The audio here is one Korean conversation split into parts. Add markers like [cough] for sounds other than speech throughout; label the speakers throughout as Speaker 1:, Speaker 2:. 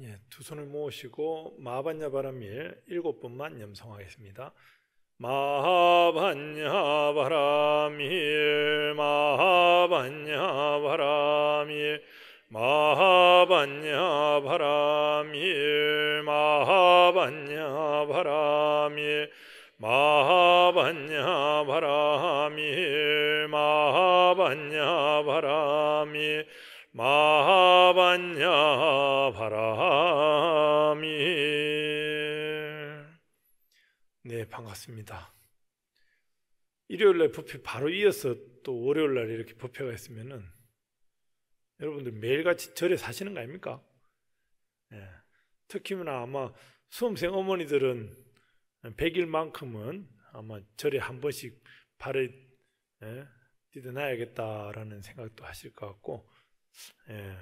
Speaker 1: 예, 두 손을 모으시고 마반야바람일 일곱 번만 염성하겠습니다. 마하반야바람일 마하반야바람일 마하반야바람일 마하반야바람일 마하반야바람일 마하반야바람일 마하반야 바라미 네 반갑습니다 일요일날 부페 바로 이어서 또 월요일날 이렇게 부페가 있으면은 여러분들 매일같이 절에 사시는 거 아닙니까? 예. 특히나 아마 수험생 어머니들은 100일만큼은 아마 절에 한 번씩 발을 예, 뛰어나야겠다라는 생각도 하실 것 같고 예.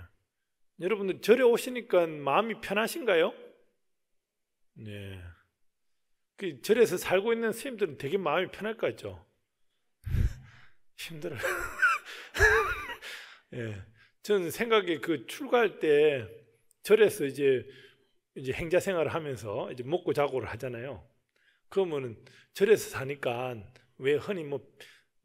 Speaker 1: 여러분들 절에 오시니까 마음이 편하신가요? 네. 그 절에서 살고 있는 스님들은 되게 마음이 편할 것 같죠. [laughs] 힘들어요. [laughs] 예. 저는 생각에 그 출가할 때 절에서 이제 이제 행자 생활을 하면서 이제 먹고 자고를 하잖아요. 그러면은 절에서 사니까 왜 흔히 뭐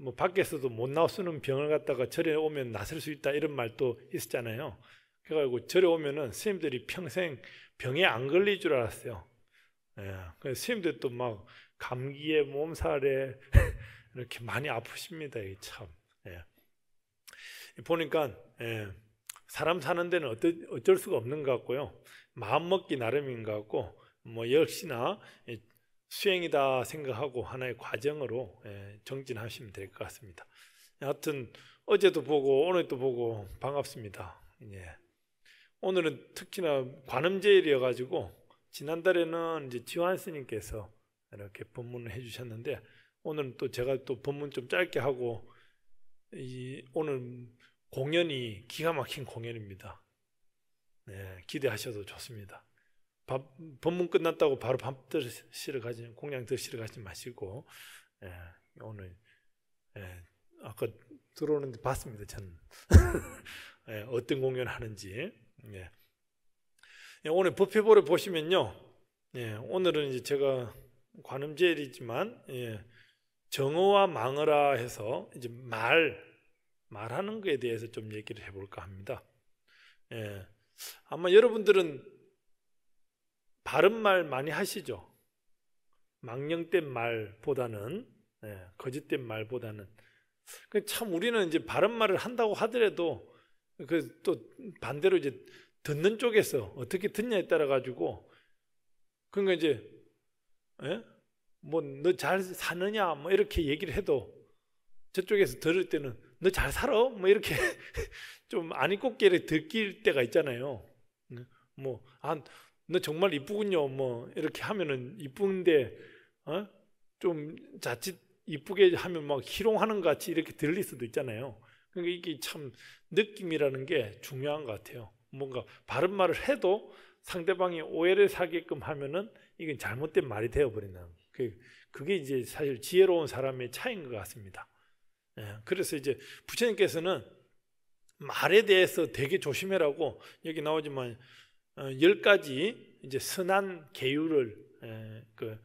Speaker 1: 뭐 밖에서도 못 나쓰는 올 병을 갖다가 절에 오면 나설 수 있다 이런 말도 있었잖아요. 그래가지고 절에 오면은 스님들이 평생 병에 안 걸릴 줄 알았어요. 예. 그래서 스님들도 막 감기에 몸살에 [laughs] 이렇게 많이 아프십니다. 이 참. 예. 보니까 예. 사람 사는 데는 어쩌, 어쩔 수가 없는 것 같고요. 마음 먹기 나름인 것 같고 뭐 역시나 수행이다 생각하고 하나의 과정으로 예, 정진하시면 될 것 같습니다. 하튼 어제도 보고 오늘도 보고 반갑습니다. 예. 오늘은 특히나 관음제일이어가지고 지난달에는 이제 지환 스님께서 이렇게 법문을 해주셨는데 오늘은 또 제가 또 법문 좀 짧게 하고 이 오늘 공연이 기가 막힌 공연입니다. 예, 기대하셔도 좋습니다. 밥, 법문 끝났다고 바로 밥 드시러 가지, 공양 드시러 가지 마시고, 예, 오늘, 예, 아까 들어오는데 봤습니다, 전. [laughs] 예, 어떤 공연 하는지. 예. 예 오늘 법회보를 보시면요, 예, 오늘은 이제 제가 관음제일이지만, 예, 정어와 망어라 해서 이제 말, 말하는 것에 대해서 좀 얘기를 해볼까 합니다. 예, 아마 여러분들은 바른 말 많이 하시죠. 망령된 말보다는 예, 거짓된 말보다는 그 참 우리는 이제 바른 말을 한다고 하더라도 그 또 반대로 이제 듣는 쪽에서 어떻게 듣냐에 따라 가지고 그러니까 이제 예? 뭐너 잘 사느냐 뭐 이렇게 얘기를 해도 저쪽에서 들을 때는 너 잘 살아 뭐 이렇게 [laughs] 좀 아니 꼽게 듣길 때가 있잖아요. 예? 뭐아 너 정말 이쁘군요. 뭐 이렇게 하면은 이쁜데 어? 좀 자칫 이쁘게 하면 막 희롱하는 것 같이 이렇게 들릴 수도 있잖아요. 그러니까 이게 참 느낌이라는 게 중요한 것 같아요. 뭔가 바른 말을 해도 상대방이 오해를 사게끔 하면은 이건 잘못된 말이 되어버리는 그 그게 이제 사실 지혜로운 사람의 차이인 것 같습니다. 예, 그래서 이제 부처님께서는 말에 대해서 되게 조심해라고 여기 나오지만 어, 열 가지 이제 선한 계율을 그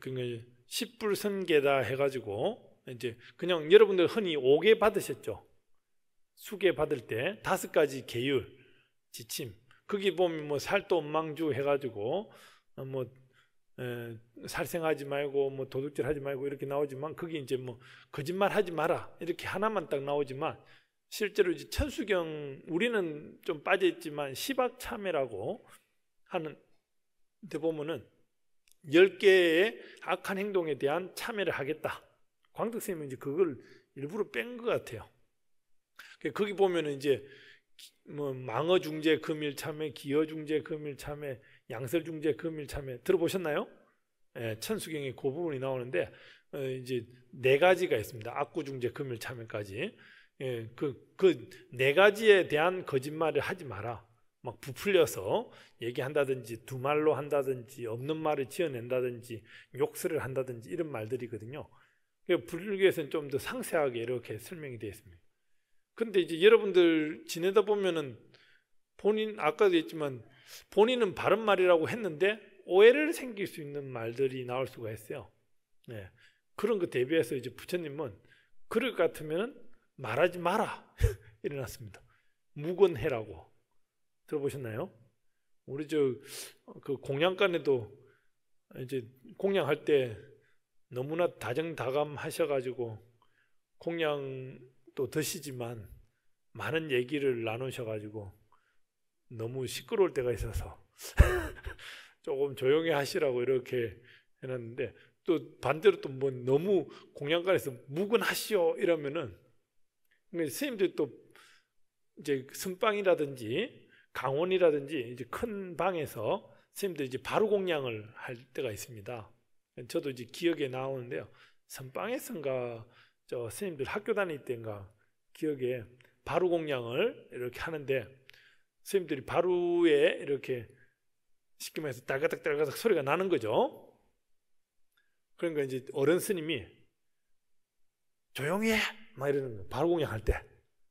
Speaker 1: 그냥 십불선계다 해가지고 이제 그냥 여러분들 흔히 오개 받으셨죠. 수계 받을 때 다섯 가지 계율 지침 거기 보면 뭐 살도 엉망주 해가지고 어, 뭐 에, 살생하지 말고 뭐 도둑질하지 말고 이렇게 나오지만 그게 이제 뭐 거짓말하지 마라 이렇게 하나만 딱 나오지만 실제로 천수경 우리는 좀 빠져있지만 시박참회라고 하는 데 보면은 열개의 악한 행동에 대한 참여를 하겠다. 광덕 스님은 이제 그걸 일부러 뺀 것 같아요. 그, 거기 보면은 이제 뭐 망어 중재 금일 참회, 기어 중재 금일 참회, 양설 중재 금일 참회 들어보셨나요? 예, 천수경의그 부분이 나오는데 어, 이제 네 가지가 있습니다. 악구 중재 금일 참회까지. 예, 그, 그 네 가지에 대한 거짓말을 하지 마라. 막 부풀려서 얘기한다든지 두 말로 한다든지 없는 말을 지어낸다든지 욕설을 한다든지 이런 말들이거든요. 불교에서는 좀 더 상세하게 이렇게 설명이 되어 있습니다. 근데 이제 여러분들 지내다 보면은 본인 아까도 했지만 본인은 바른 말이라고 했는데 오해를 생길 수 있는 말들이 나올 수가 있어요. 네. 그런 거 대비해서 이제 부처님은 그럴 것 같으면은 말하지 마라 [laughs] 일어났습니다. 묵은해라고 들어보셨나요? 우리 저 그 공양간에도 이제 공양할 때 너무나 다정다감하셔가지고 공양도 드시지만 많은 얘기를 나누셔가지고 너무 시끄러울 때가 있어서 [laughs] 조금 조용히 하시라고 이렇게 해놨는데 또 반대로 또 뭐 너무 공양간에서 묵은하시오 이러면은 네, 스님들 또 이제 선방이라든지 강원이라든지 이제 큰 방에서 스님들 이제 바로 공양을 할 때가 있습니다. 저도 이제 기억에 나오는데요. 선방에선가 저 스님들 학교 다닐 때인가 기억에 바로 공양을 이렇게 하는데 스님들이 바로에 이렇게 쉽게 말해서 딸가닥 딸가닥 소리가 나는 거죠. 그러니까 이제 어른 스님이 조용히 해. 막 이러는 거예요. 바로 공략할 때.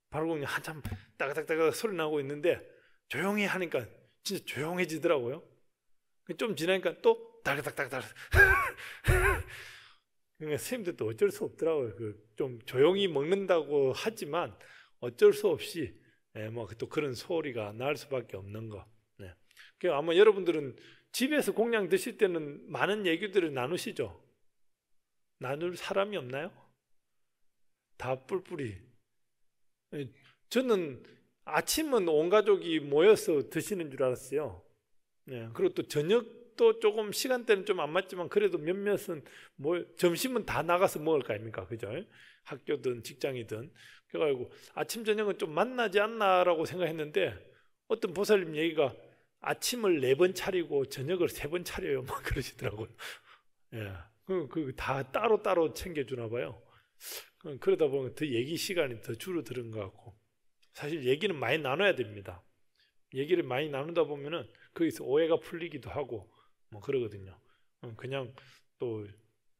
Speaker 1: 바로 공략 한참 따가닥따가 소리 나고 있는데 조용히 하니까 진짜 조용해지더라고요. 좀 지나니까 또 따가닥따가닥. [laughs] 그러니까 선생님들도 어쩔 수 없더라고요. 그 좀 조용히 먹는다고 하지만 어쩔 수 없이 예, 뭐또 그런 소리가 날 수밖에 없는 거. 예. 그 아마 여러분들은 집에서 공양 드실 때는 많은 얘기들을 나누시죠. 나눌 사람이 없나요? 다 뿔뿔이. 예, 저는 아침은 온 가족이 모여서 드시는 줄 알았어요. 네. 그리고 또 저녁도 조금 시간대는 좀 안 맞지만 그래도 몇몇은 뭐 점심은 다 나가서 먹을 거 아닙니까? 그죠? 학교든 직장이든. 그래가지고 아침 저녁은 좀 만나지 않나라고 생각했는데 어떤 보살님 얘기가 아침을 네 번 차리고 저녁을 세 번 차려요. 막 뭐 [laughs] 그러시더라고요. 예. 그, 그, 다따로 따로 챙겨주나 봐요. 그러다 보면 더 얘기 시간이 더 줄어드는 것 같고 사실 얘기는 많이 나눠야 됩니다. 얘기를 많이 나누다 보면은 거기서 오해가 풀리기도 하고 뭐 그러거든요. 어, 그냥 또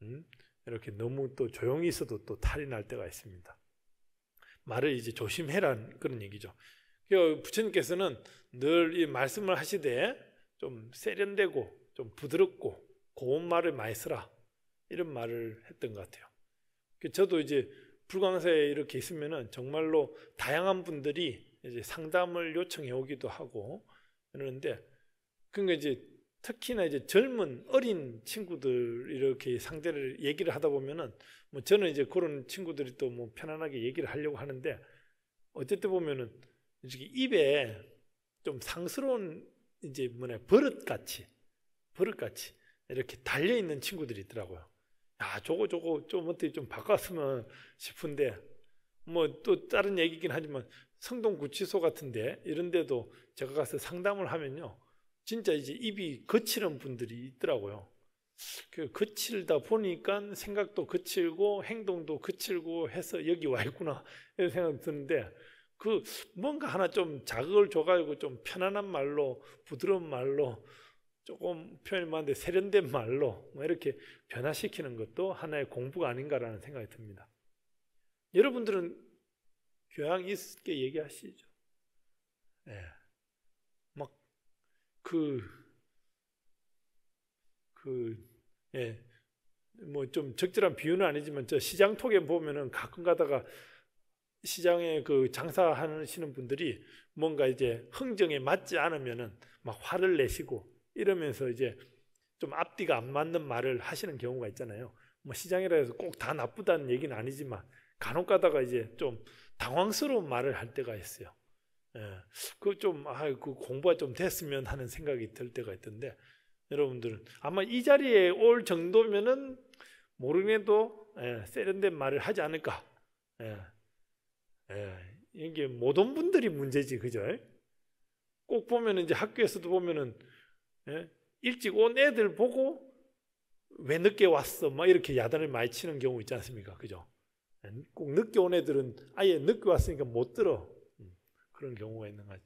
Speaker 1: 음, 이렇게 너무 또 조용히 있어도 또 탈이 날 때가 있습니다. 말을 이제 조심해란 그런 얘기죠. 그 부처님께서는 늘 이 말씀을 하시되 좀 세련되고 좀 부드럽고 고운 말을 많이 쓰라 이런 말을 했던 것 같아요. 그 저도 이제 불광사에 이렇게 있으면은 정말로 다양한 분들이 이제 상담을 요청해 오기도 하고 그러는데 그러니까 이제 특히나 이제 젊은 어린 친구들 이렇게 상대를 얘기를 하다 보면은 뭐 저는 이제 그런 친구들이 또 뭐 편안하게 얘기를 하려고 하는데 어쨌든 보면은 이렇게 입에 좀 상스러운 이제 뭐냐 버릇같이 버릇같이 이렇게 달려 있는 친구들이 있더라고요. 야, 저거 저거 좀 어떻게 좀 바꿨으면 싶은데 뭐 또 다른 얘기긴 하지만 성동 구치소 같은데 이런데도 제가 가서 상담을 하면요, 진짜 이제 입이 거칠은 분들이 있더라고요. 그 거칠다 보니까 생각도 거칠고 행동도 거칠고 해서 여기 와 있구나 [laughs] 이런 생각이 드는데 그 뭔가 하나 좀 자극을 줘가지고 좀 편안한 말로 부드러운 말로 조금 표현이 많은데 세련된 말로 뭐 이렇게 변화시키는 것도 하나의 공부가 아닌가라는 생각이 듭니다. 여러분들은 교양 있게 얘기하시죠. 네. 예. 막 그 그 예. 뭐 좀 적절한 비유는 아니지만 저 시장 톡에 보면은 가끔 가다가 시장에 그 장사하시는 분들이 뭔가 이제 흥정에 맞지 않으면은 막 화를 내시고 이러면서 이제 좀 앞뒤가 안 맞는 말을 하시는 경우가 있잖아요. 뭐 시장이라 해서 꼭 다 나쁘다는 얘기는 아니지만 간혹 가다가 이제 좀 당황스러운 말을 할 때가 있어요. 예, 그좀 아, 그 공부가 좀 됐으면 하는 생각이 들 때가 있던데 여러분들은 아마 이 자리에 올 정도면은 모르게도 예, 세련된 말을 하지 않을까. 예, 예, 이게 못온 분들이 문제지 그죠? 꼭 보면 이제 학교에서도 보면은 예? 일찍 온 애들 보고 왜 늦게 왔어? 막 이렇게 야단을 많이 치는 경우 있지 않습니까? 그죠? 예? 꼭 늦게 온 애들은 아예 늦게 왔으니까 못 들어. 음, 그런 경우가 있는 거죠.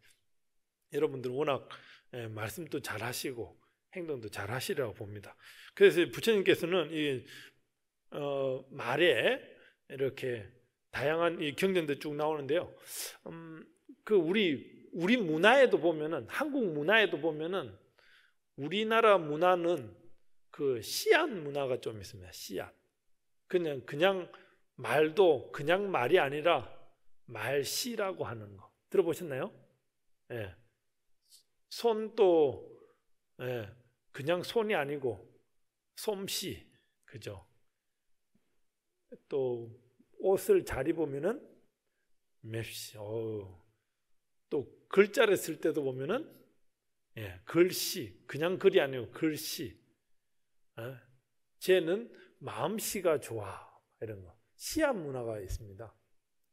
Speaker 1: 여러분들 워낙 예, 말씀도 잘 하시고 행동도 잘 하시라고 봅니다. 그래서 부처님께서는 이 어, 말에 이렇게 다양한 이 경전도 쭉 나오는데요. 음, 그 우리 우리 문화에도 보면은 한국 문화에도 보면은 우리나라 문화는 그 씨앗 문화가 좀 있습니다. 씨앗. 그냥 그냥 말도 그냥 말이 아니라 말씨라고 하는 거 들어보셨나요? 예. 손도 예. 그냥 손이 아니고 솜씨 그죠? 또 옷을 잘 입으면은 맵시. 어또 글자를 쓸 때도 보면은 예, 글씨, 그냥 글이 아니고 글씨. 예, 쟤는 마음씨가 좋아. 이런 거. 씨앗 문화가 있습니다.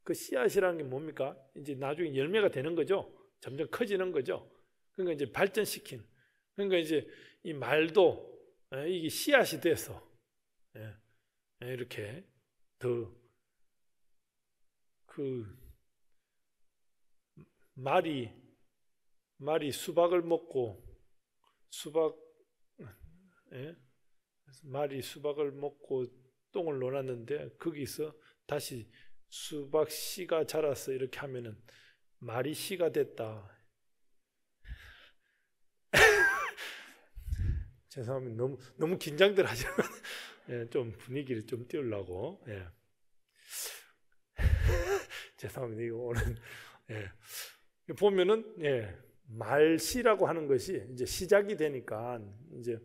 Speaker 1: 그 씨앗이라는 게 뭡니까? 이제 나중에 열매가 되는 거죠. 점점 커지는 거죠. 그러니까 이제 발전시킨. 그러니까 이제 이 말도 예, 이게 씨앗이 돼서 예, 예 이렇게 더 그 말이 말이 수박을 먹고 수박 예? 말이 수박을 먹고 똥을 놓았는데 거기서 다시 수박 씨가 자랐어 이렇게 하면은 말이 씨가 됐다. [laughs] 죄송합니다. 너무 너무 긴장들 하죠. [laughs] 예, 좀 분위기를 좀 띄우려고. 예. [laughs] 죄송합니다. 이거 오늘 예. 보면은 예. 말시라고 하는 것이 이제 시작이 되니까 이제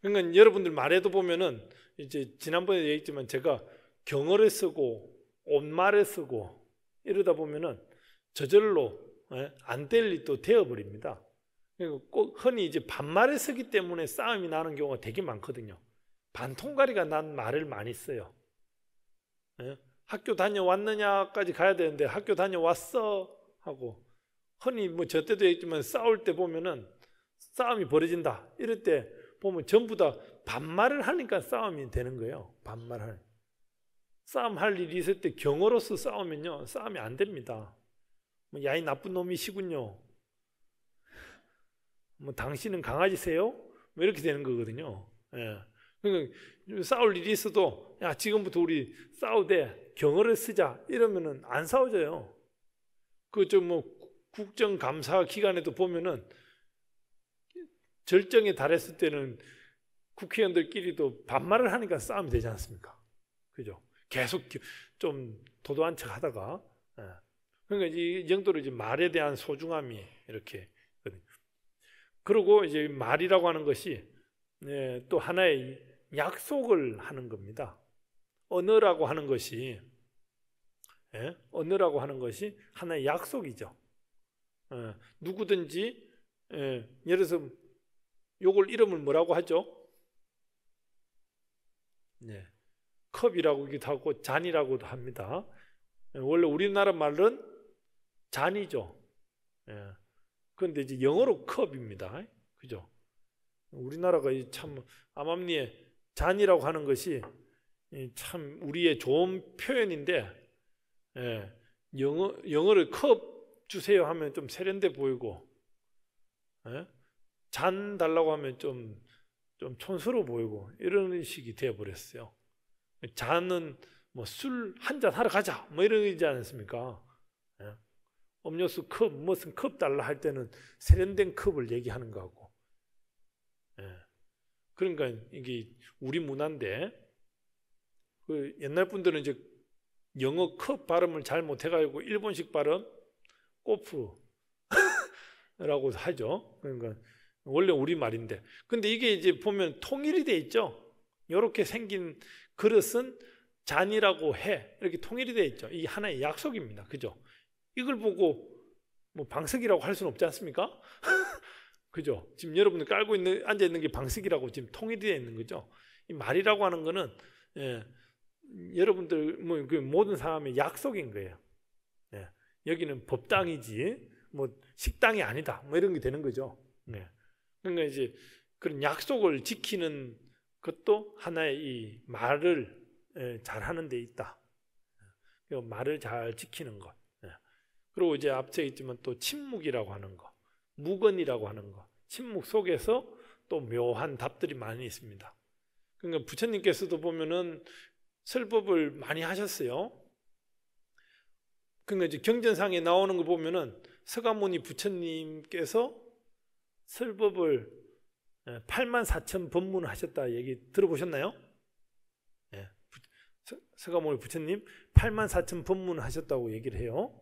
Speaker 1: 그러니까 여러분들 말에도 보면은 이제 지난번에 얘기했지만 제가 경어를 쓰고 온말을 쓰고 이러다 보면은 저절로 예, 안될리또 되어버립니다. 꼭 흔히 이제 반말을 쓰기 때문에 싸움이 나는 경우가 되게 많거든요. 반통가리가 난 말을 많이 써요. 예? 학교 다녀왔느냐까지 가야 되는데 학교 다녀왔어 하고 흔히 뭐저 때도 했지만 싸울 때 보면은 싸움이 벌어진다. 이럴 때 보면 전부 다 반말을 하니까 싸움이 되는 거예요. 반말을. 싸움할 일이 있을 때 경어로서 싸우면요. 싸움이 안 됩니다. 뭐 야이 나쁜 놈이시군요. 뭐 당신은 강아지세요? 뭐 이렇게 되는 거거든요. 예. 그러니까 싸울 일이 있어도 야 지금부터 우리 싸우되 경어를 쓰자 이러면은 안 싸워져요. 그좀뭐 국정감사 기간에도 보면은 절정에 달했을 때는 국회의원들끼리도 반말을 하니까 싸움이 되지 않습니까? 그죠? 계속 좀 도도한 척 하다가 예. 그러니까 이 정도로 이제 말에 대한 소중함이 이렇게 그리고 이제 말이라고 하는 것이 예, 또 하나의 약속을 하는 겁니다. 언어라고 하는 것이 예, 언어라고 하는 것이 하나의 약속이죠. 예, 누구든지 예, 를 들어서 요걸 이름을 뭐라고 하죠? 네, 컵이라고기도 하고 잔이라고도 합니다. 예, 원래 우리나라 말은 잔이죠. 예, 그런데 이제 영어로 컵입니다. 그죠? 우리나라가 참 암암리에 잔이라고 하는 것이 참 우리의 좋은 표현인데 예, 영어 영어를 컵 주세요 하면 좀 세련돼 보이고 에? 예? 잔 달라고 하면 좀, 좀 촌스러워 보이고 이런 식이 되어버렸어요. 잔은 뭐 술 한 잔 하러 가자 뭐 이런 거지 않습니까? 에? 예? 음료수 컵 무슨 컵 달라 할 때는 세련된 컵을 얘기하는 거고 예? 그러니까 이게 우리 문화인데 그 옛날 분들은 이제 영어 컵 발음을 잘 못해가지고 일본식 발음 꼬프라고 [laughs] 하죠. 그러니까 원래 우리 말인데, 근데 이게 이제 보면 통일이 돼 있죠. 이렇게 생긴 그릇은 잔이라고 해 이렇게 통일이 돼 있죠. 이 하나의 약속입니다. 그죠? 이걸 보고 뭐 방석이라고 할 수는 없지 않습니까? [laughs] 그죠? 지금 여러분들 깔고 있는 앉아 있는 게 방석이라고 지금 통일이 돼 있는 거죠. 이 말이라고 하는 거는 예, 여러분들 뭐그 모든 사람의 약속인 거예요. 여기는 법당이지 뭐 식당이 아니다 뭐 이런 게 되는 거죠. 네. 그러니까 이제 그런 약속을 지키는 것도 하나의 이 말을 예, 잘하는 데 있다. 그 말을 잘 지키는 것. 네. 그리고 이제 앞에 있지만 또 침묵이라고 하는 것, 무건이라고 하는 것, 침묵 속에서 또 묘한 답들이 많이 있습니다. 그러니까 부처님께서도 보면은 설법을 많이 하셨어요. 그러니까 이제 경전상에 나오는 거 보면은 서가모니 부처님께서 설법을 8만 예, 4천 법문을 하셨다 얘기 들어보셨나요? 예. 서가모니 부처님 8만 4천 법문을 하셨다고 얘기를 해요.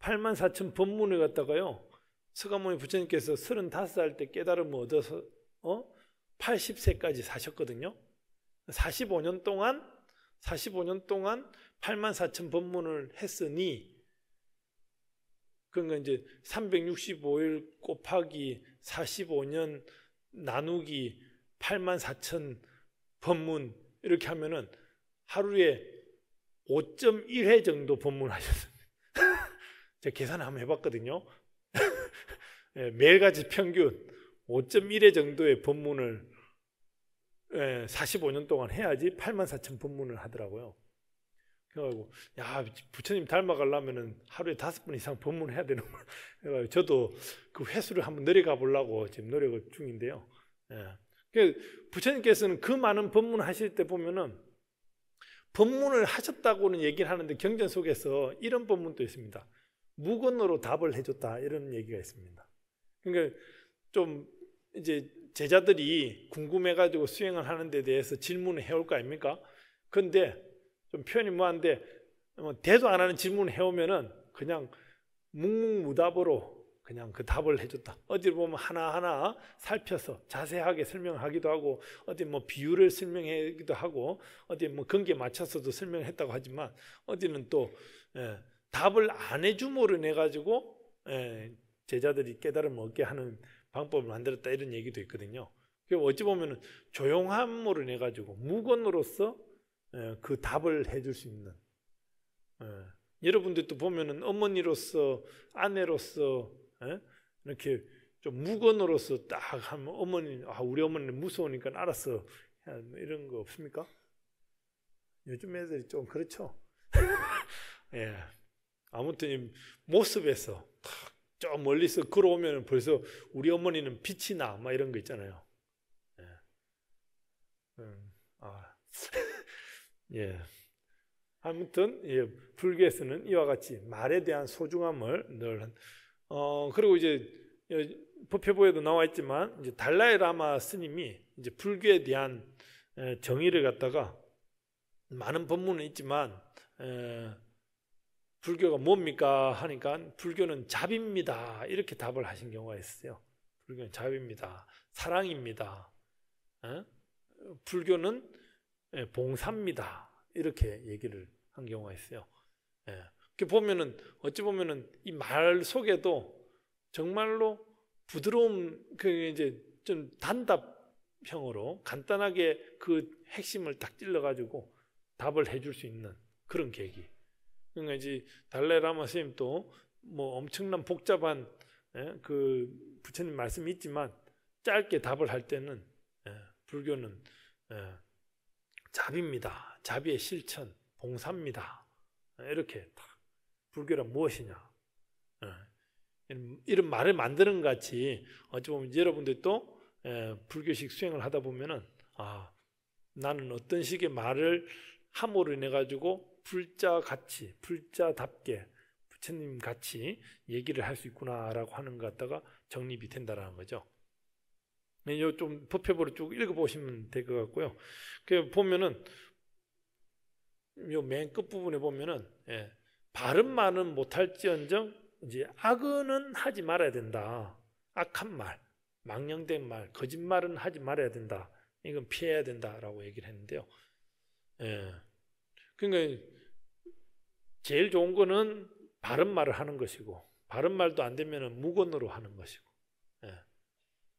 Speaker 1: 8만 4천 법문을 갖다가요. 서가모니 부처님께서 35살 때 깨달음을 얻어서 어? 80세까지 사셨거든요. 45년 동안 45년 동안 8만 4천 법문을 했으니 그러니까 이제 365일 곱하기 45년 나누기 8만 4천 법문 이렇게 하면은 하루에 5.1회 정도 법문하셨습니다. 을 [laughs] 제가 계산을 한번 해봤거든요. [laughs] 예, 매일같이 평균 5.1회 정도의 법문을 예, 45년 동안 해야지 8만 4천 법문을 하더라고요. 그래가지고 야 부처님 닮아가려면은 하루에 다섯 번 이상 법문해야 되는 거야. [laughs] 그래가지고 저도 그 횟수를 한번 내려가 보려고 지금 노력 중인데요. 예. 그 부처님께서는 그 많은 법문 하실 때 보면은 법문을 하셨다고는 얘기를 하는데 경전 속에서 이런 법문도 있습니다. 무건으로 답을 해줬다 이런 얘기가 있습니다. 그러니까 좀 이제 제자들이 궁금해가지고 수행을 하는 데 대해서 질문을 해올 거 아닙니까? 그런데 좀 표현이 뭐한데 뭐 대도 안 하는 질문을 해오면은 그냥 묵묵무답으로 그냥 그 답을 해줬다. 어디를 보면 하나하나 살펴서 자세하게 설명하기도 하고 어디 뭐 비유를 설명하기도 하고 어디 뭐 근기에 맞춰서도 설명했다고 하지만 어디는 또 예, 답을 안 해줌으로 내 가지고 예, 제자들이 깨달음 얻게 하는 방법을 만들었다 이런 얘기도 있거든요. 어찌 보면 조용함으로 내 가지고 무건으로서 예, 그 답을 해줄 수 있는 예, 여러분들도 보면은 어머니로서 아내로서 예? 이렇게 좀 무건으로서 딱 하면 어머니 아 우리 어머니는 무서우니까 알았어 이런 거 없습니까? 요즘 애들이 좀 그렇죠. [laughs] 예. 아무튼 모습에서 저 멀리서 걸어오면 벌써 우리 어머니는 빛이 나, 막 이런 거 있잖아요. 예. 음, 아. [laughs] 예. 아무튼 예, 불교에서는 이와 같이 말에 대한 소중함을 늘 어, 그리고 이제 법회보에도 나와 있지만 이제 달라이 라마 스님이 이제 불교에 대한 에, 정의를 갖다가 많은 법문은 있지만 에, 불교가 뭡니까 하니까 불교는 자비입니다 이렇게 답을 하신 경우가 있어요. 불교는 자비입니다 사랑입니다. 에? 불교는 예, 봉사입니다. 이렇게 얘기를 한 경우가 있어요. 예. 이게 그 보면은 어찌 보면은 이 말 속에도 정말로 부드러움 그 이제 좀 단답형으로 간단하게 그 핵심을 딱 찔러 가지고 답을 해줄 수 있는 그런 계기. 그러니까 이제 달레라마 선생님 도뭐 엄청난 복잡한 예? 그 부처님 말씀이 있지만 짧게 답을 할 때는 예, 불교는 예, 자비입니다. 자비의 실천, 봉사입니다. 이렇게 딱 불교란 무엇이냐 예. 이런 말을 만드는 같이 어찌 보면 여러분들이 예, 불교식 수행을 하다 보면은 아 나는 어떤 식의 말을 함으로 인해 가지고 불자 같이 불자답게 부처님 같이 얘기를 할 수 있구나라고 하는 것 갖다가 정립이 된다라는 거죠. 네, 요좀 부패부로쭉 읽어보시면 될 것 같고요. 그 보면은 요맨끝 부분에 보면은 예, 바른말은 못할지언정 이제 악은 하지 말아야 된다. 악한 말, 망령된 말, 거짓말은 하지 말아야 된다. 이건 피해야 된다라고 얘기를 했는데요. 예. 그러니까 제일 좋은 거는 바른 말을 하는 것이고 바른 말도 안 되면은 무건으로 하는 것이고. 예.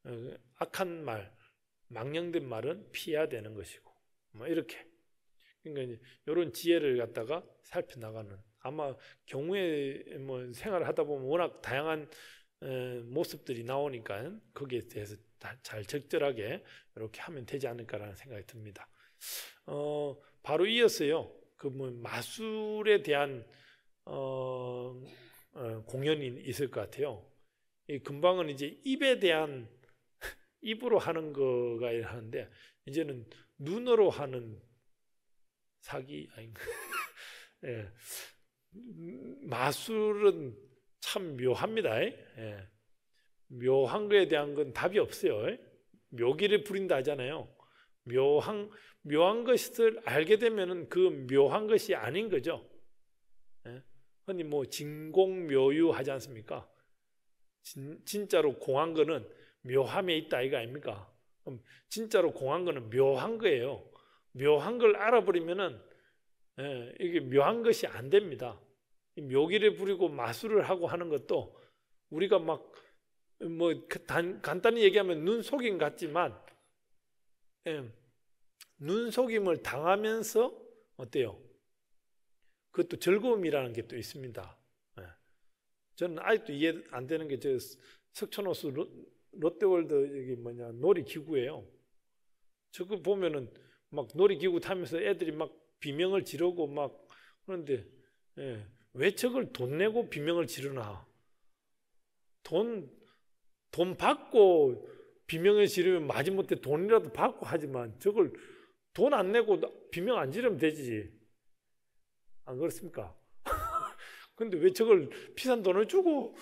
Speaker 1: 어, 악한 말, 망령된 말은 피해야 되는 것이고 뭐 이렇게 그러니까 이런 지혜를 갖다가 살펴나가는 아마 경우에 뭐 생활하다 을 보면 워낙 다양한 어, 모습들이 나오니까 거기에 대해서 잘 적절하게 이렇게 하면 되지 않을까라는 생각이 듭니다. 어, 바로 이어서요. 그 뭐 마술에 대한 어, 어, 공연이 있을 것 같아요. 금방은 이제 입에 대한 입으로 하는 거가 하는데 이제는 눈으로 하는 사기 아닌가? [laughs] 예. 마술은 참 묘합니다. 예. 묘한 거에 대한 건 답이 없어요. 예. 묘기를 부린다 하잖아요. 묘한 묘한 것을 알게 되면은 그 묘한 것이 아닌 거죠. 예? 흔히 뭐 진공묘유 하지 않습니까? 진, 진짜로 공한 거는 묘함에 있다 이거 아닙니까? 그럼 진짜로 공한 거는 묘한 거예요. 묘한 걸 알아버리면은 예, 이게 묘한 것이 안 됩니다. 묘기를 부리고 마술을 하고 하는 것도 우리가 막뭐 그 간단히 얘기하면 눈 속임 같지만 예, 눈 속임을 당하면서 어때요? 그것도 즐거움이라는 게 또 있습니다. 예. 저는 아직도 이해 안 되는 게 저 석촌호수 롯데월드 여기 뭐냐 놀이기구예요. 저거 보면은 막 놀이기구 타면서 애들이 막 비명을 지르고 막 그런데 예, 왜 저걸 돈 내고 비명을 지르나? 돈, 돈 받고 비명을 지르면 마지못해 돈이라도 받고 하지만 저걸 돈 안 내고 비명 안 지르면 되지. 안 그렇습니까? [laughs] 근데 왜 저걸 비싼 돈을 주고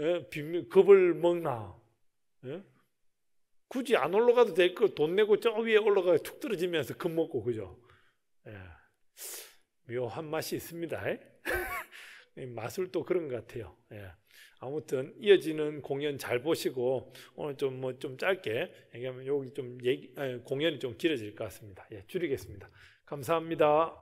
Speaker 1: 예, 비명, 겁을 먹나? 예? 굳이 안 올라가도 될 걸 돈 내고 저 위에 올라가서 툭 떨어지면서 금 먹고 그죠? 예. 묘한 맛이 있습니다. 예? [laughs] 맛을 또 그런 것 같아요. 예. 아무튼 이어지는 공연 잘 보시고 오늘 좀 뭐좀 뭐좀 짧게 얘기하면 여기 좀 얘기, 아, 공연이 좀 길어질 것 같습니다. 예, 줄이겠습니다. 감사합니다.